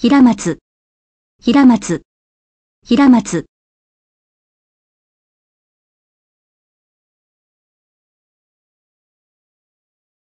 平松、平松、平松。